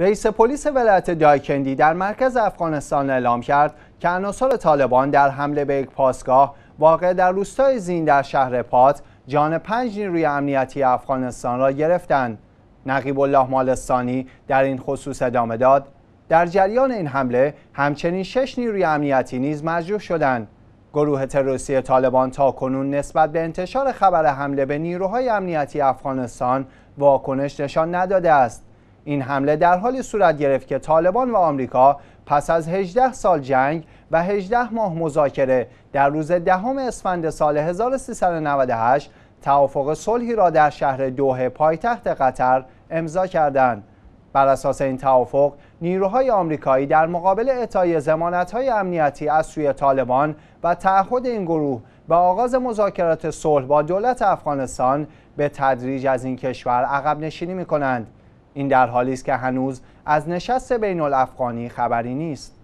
رئیس پلیس ولایت دایکندی در مرکز افغانستان اعلام کرد که عناصر طالبان در حمله به یک پاسگاه واقع در روستای زین در شهر پات جان پنج نیروی امنیتی افغانستان را گرفتند نقیب الله مالستانی در این خصوص ادامه داد در جریان این حمله همچنین شش نیروی امنیتی نیز مجروح شدند گروه تروریستی طالبان تا کنون نسبت به انتشار خبر حمله به نیروهای امنیتی افغانستان واکنش نشان نداده است این حمله در حالی صورت گرفت که طالبان و آمریکا پس از 18 سال جنگ و 18 ماه مذاکره در روز دهم اسفند سال 1398 توافق صلحی را در شهر دوحه پایتخت قطر امضا کردند. بر اساس این توافق نیروهای آمریکایی در مقابل اعطای ضمانت‌های امنیتی از سوی طالبان و تعهد این گروه به آغاز مذاکرات صلح با دولت افغانستان به تدریج از این کشور عقب نشینی می‌کنند. این در حالی است که هنوز از نشست بین افغانی خبری نیست